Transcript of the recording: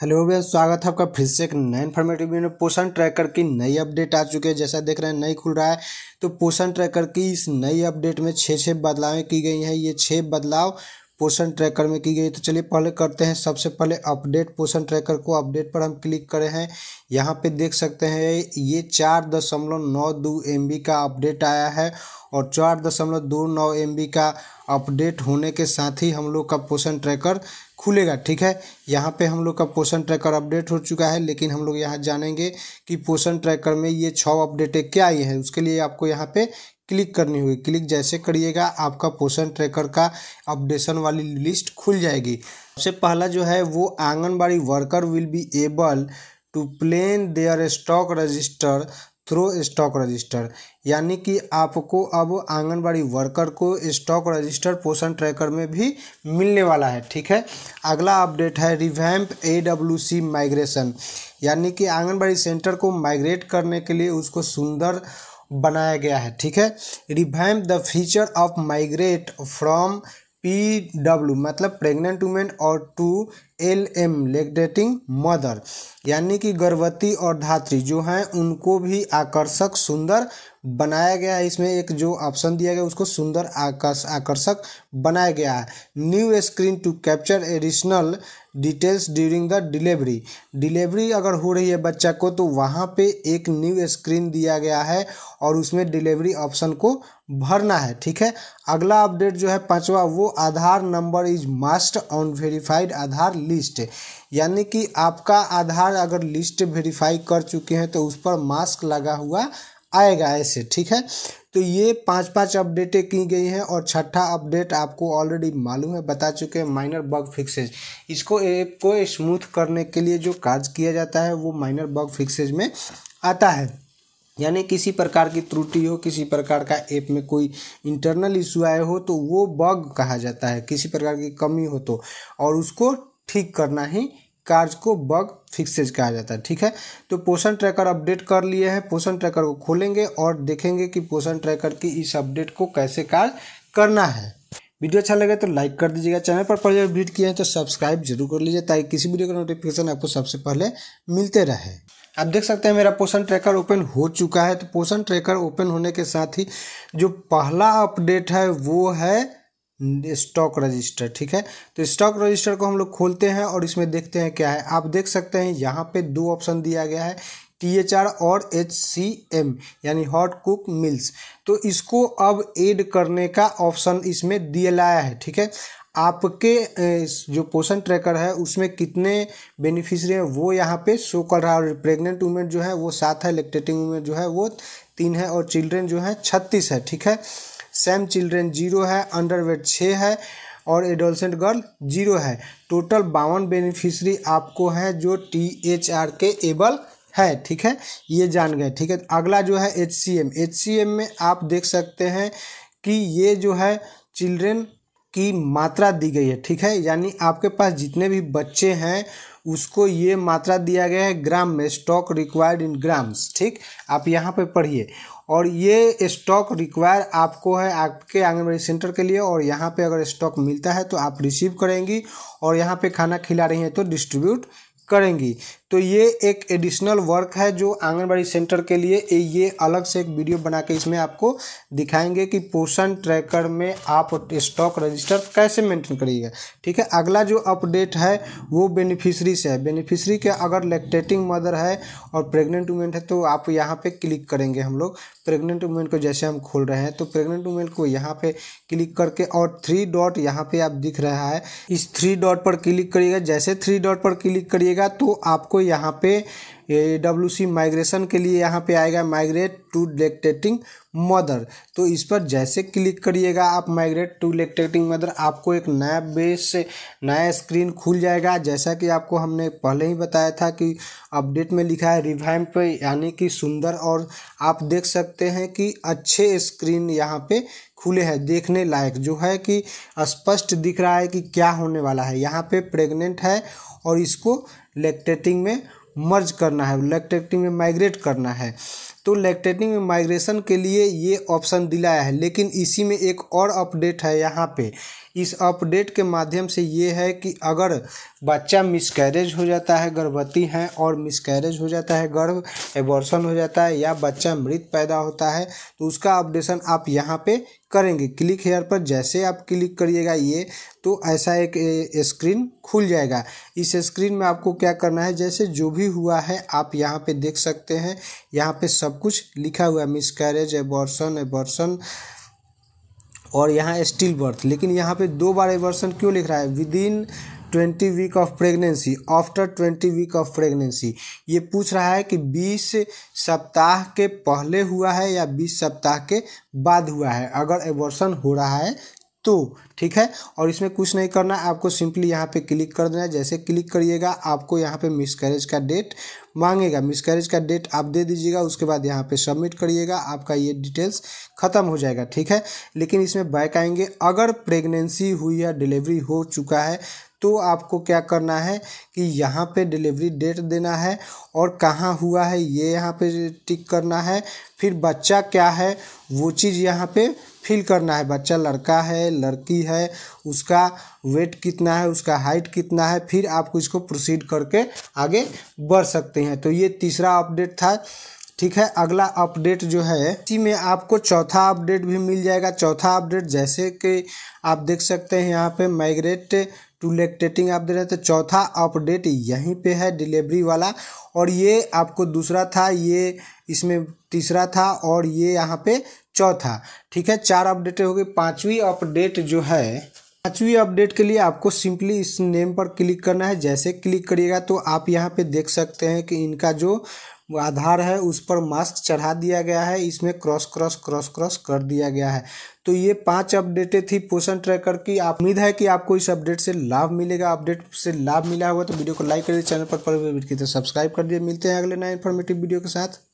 hello भैया स्वागत है आपका फिर से एक नए इन्फॉर्मेटिव वीडियो पोषण ट्रैकर की नई अपडेट आ चुकी है जैसा देख रहे हैं नई खुल रहा है तो पोषण ट्रैकर की इस नई अपडेट में छः छः बदलावें की गई हैं ये छः बदलाव पोषण ट्रैकर में की गई तो चलिए पहले करते हैं सबसे पहले अपडेट पोषण ट्रैकर को अपडेट पर हम क्लिक करें हैं यहाँ पे देख सकते हैं ये चार दशमलव नौ दो एम का अपडेट आया है और चार दशमलव दो नौ एम का अपडेट होने के साथ ही हम लोग का पोषण ट्रैकर खुलेगा ठीक है यहाँ पे हम लोग का पोषण ट्रैकर अपडेट हो चुका है लेकिन हम लोग यहाँ जानेंगे कि पोषण ट्रैकर में ये छः अपडेटें क्या आई हैं उसके लिए आपको यहाँ पे क्लिक करनी होगी क्लिक जैसे करिएगा आपका पोषण ट्रैकर का अपडेशन वाली लिस्ट खुल जाएगी सबसे पहला जो है वो anganwadi worker will be able to plan their stock register through stock register यानी कि आपको अब आंगनबाड़ी वर्कर को स्टॉक रजिस्टर पोषण ट्रैकर में भी मिलने वाला है ठीक है अगला अपडेट है revamp A W C migration यानी कि आंगनबाड़ी सेंटर को माइग्रेट करने के लिए उसको सुंदर बनाया गया है ठीक है revamp the feature of migrate from P W मतलब प्रेग्नेंट वुमेन और to L M lactating mother यानी कि गर्भवती और धात्री जो हैं उनको भी आकर्षक सुंदर बनाया गया है इसमें एक जो ऑप्शन दिया गया उसको सुंदर आकर्ष आकर्षक बनाया गया है new screen to capture additional details during the delivery delivery अगर हो रही है बच्चा को तो वहाँ पे एक न्यू स्क्रीन दिया गया है और उसमें डिलीवरी ऑप्शन को भरना है ठीक है अगला अपडेट जो है पाँचवा वो Aadhaar number is must on verified Aadhaar list यानी कि आपका आधार अगर लिस्ट वेरीफाई कर चुके हैं तो उस पर मास्क लगा हुआ आएगा ऐसे ठीक है तो ये पांच पांच अपडेटें की गई हैं और छठा अपडेट आपको ऑलरेडी मालूम है बता चुके हैं माइनर बग फिक्सेज इसको ऐप को स्मूथ करने के लिए जो कार्य किया जाता है वो माइनर बग फिक्सेज में आता है यानी किसी प्रकार की त्रुटि हो किसी प्रकार का ऐप में कोई इंटरनल इशू आए हो तो वो बग कहा जाता है किसी प्रकार की कमी हो तो और उसको ठीक करना ही कार्य को बग फिक्सेज कहा जाता है ठीक है तो पोषण ट्रैकर अपडेट कर लिए हैं पोषण ट्रैकर को खोलेंगे और देखेंगे कि पोषण ट्रैकर की इस अपडेट को कैसे कार्य करना है वीडियो अच्छा लगे तो लाइक कर दीजिएगा चैनल पर पहले विजिट किए हैं तो सब्सक्राइब जरूर कर लीजिए ताकि किसी वीडियो का नोटिफिकेशन आपको सबसे पहले मिलते रहे आप देख सकते हैं मेरा पोषण ट्रैकर ओपन हो चुका है तो पोषण ट्रैकर ओपन होने के साथ ही जो पहला अपडेट है वो है स्टॉक रजिस्टर ठीक है तो स्टॉक रजिस्टर को हम लोग खोलते हैं और इसमें देखते हैं क्या है आप देख सकते हैं यहाँ पे दो ऑप्शन दिया गया है टी एच आर और एच सी एम यानी हॉट कुक मिल्स तो इसको अब एड करने का ऑप्शन इसमें दिलाया है ठीक है आपके जो पोषण ट्रैकर है उसमें कितने बेनिफिशरी हैं वो यहाँ पे शो कर रहा है और प्रेग्नेंट वुमेन जो है वो सात है लेक्टेटिंग वुमेन जो है वो तीन है और चिल्ड्रेन जो है छत्तीस है ठीक है सैम चिल्ड्रेन जीरो है अंडर वेट छः है और एडोलसेंट गर्ल जीरो है टोटल बावन बेनिफिशरी आपको है जो टी एच आर के एबल है ठीक है ये जान गए ठीक है अगला जो है H C M H C M में आप देख सकते हैं कि ये जो है चिल्ड्रेन की मात्रा दी गई है ठीक है यानी आपके पास जितने भी बच्चे हैं उसको ये मात्रा दिया गया है ग्राम में स्टॉक रिक्वायर्ड इन ग्राम्स ठीक आप यहाँ पे पढ़िए और ये स्टॉक रिक्वायर आपको है आपके आंगनबाड़ी सेंटर के लिए और यहाँ पे अगर स्टॉक मिलता है तो आप रिसीव करेंगी और यहाँ पे खाना खिला रही हैं तो डिस्ट्रीब्यूट करेंगी तो ये एक एडिशनल वर्क है जो आंगनबाड़ी सेंटर के लिए ये अलग से एक वीडियो बना के इसमें आपको दिखाएंगे कि पोषण ट्रैकर में आप स्टॉक रजिस्टर कैसे मेंटेन करिएगा ठीक है अगला जो अपडेट है वो बेनिफिशरी से है बेनिफिशरी के अगर लेक्टेटिंग मदर है और प्रेग्नेंट वुमेन है तो आप यहाँ पर क्लिक करेंगे हम लोग प्रेगनेंट वुमेन को जैसे हम खोल रहे हैं तो प्रेगनेंट वुमेन को यहाँ पर क्लिक करके और थ्री डॉट यहाँ पर आप दिख रहा है इस थ्री डॉट पर क्लिक करिएगा जैसे थ्री डॉट पर क्लिक करिएगा तो आपको आपको यहाँ पे डब्ल्यू सी माइग्रेशन के लिए यहाँ पे आएगा माइग्रेट टू लेक्टेटिंग मदर तो इस पर जैसे क्लिक करिएगा आप माइग्रेट टू लेक्टेटिंग मदर आपको एक नया बेस नया स्क्रीन खुल जाएगा जैसा कि आपको हमने पहले ही बताया था कि अपडेट में लिखा है रिवाइम पे यानी कि सुंदर और आप देख सकते हैं कि अच्छे स्क्रीन यहाँ पे खुले हैं देखने लायक जो है कि स्पष्ट दिख रहा है कि क्या होने वाला है यहाँ पे प्रेग्नेंट है और इसको लैक्टेटिंग में मर्ज करना है लैक्टेटिंग में माइग्रेट करना है तो लैक्टेटिंग माइग्रेशन के लिए ये ऑप्शन दिलाया है लेकिन इसी में एक और अपडेट है यहाँ पे इस अपडेट के माध्यम से ये है कि अगर बच्चा मिसकैरेज हो जाता है गर्भवती हैं और मिसकैरेज हो जाता है गर्भ एबॉर्शन हो जाता है या बच्चा मृत पैदा होता है तो उसका अपडेशन आप यहाँ पे करेंगे क्लिक हेयर पर जैसे आप क्लिक करिएगा ये तो ऐसा एक स्क्रीन खुल जाएगा इस स्क्रीन में आपको क्या करना है जैसे जो भी हुआ है आप यहाँ पे देख सकते हैं यहाँ पे सब कुछ लिखा हुआ है मिस कैरेज एबॉर्सन एबॉर्सन और यहाँ स्टिल बर्थ लेकिन यहाँ पे दो बार एबॉर्सन क्यों लिख रहा है within twenty week of pregnancy after twenty week of pregnancy ये पूछ रहा है कि बीस सप्ताह के पहले हुआ है या बीस सप्ताह के बाद हुआ है अगर एबॉर्सन हो रहा है टू ठीक है और इसमें कुछ नहीं करना है आपको सिंपली यहाँ पे क्लिक कर देना है जैसे क्लिक करिएगा आपको यहाँ पे मिसकैरेज का डेट मांगेगा मिसकैरेज का डेट आप दे दीजिएगा उसके बाद यहाँ पे सबमिट करिएगा आपका ये डिटेल्स ख़त्म हो जाएगा ठीक है लेकिन इसमें बैक आएंगे अगर प्रेगनेंसी हुई है डिलीवरी हो चुका है तो आपको क्या करना है कि यहाँ पे डिलीवरी डेट देना है और कहाँ हुआ है ये यहाँ पे टिक करना है फिर बच्चा क्या है वो चीज़ यहाँ पे फिल करना है बच्चा लड़का है लड़की है उसका वेट कितना है उसका हाइट कितना है फिर आपको इसको प्रोसीड करके आगे बढ़ सकते हैं तो ये तीसरा अपडेट था ठीक है अगला अपडेट जो है इसी में आपको चौथा अपडेट भी मिल जाएगा चौथा अपडेट जैसे कि आप देख सकते हैं यहाँ पे माइग्रेट टू लेक्टेटिंग आप दे रहे थे तो चौथा अपडेट यहीं पे है डिलीवरी वाला और ये आपको दूसरा था ये इसमें तीसरा था और ये यहाँ पे चौथा ठीक है चार अपडेट हो गई पाँचवीं अपडेट जो है पाँचवीं अपडेट के लिए आपको सिंपली इस नेम पर क्लिक करना है जैसे क्लिक करिएगा तो आप यहाँ पे देख सकते हैं कि इनका जो आधार है उस पर मास्क चढ़ा दिया गया है इसमें क्रॉस क्रॉस क्रॉस क्रॉस कर दिया गया है तो ये पांच अपडेटें थी पोषण ट्रैकर की आप उम्मीद है कि आपको इस अपडेट से लाभ मिलेगा अपडेट से लाभ मिला होगा तो वीडियो को लाइक कर दिए चैनल पर सब्सक्राइब कर दिए मिलते हैं अगले नए इन्फॉर्मेटिव वीडियो के साथ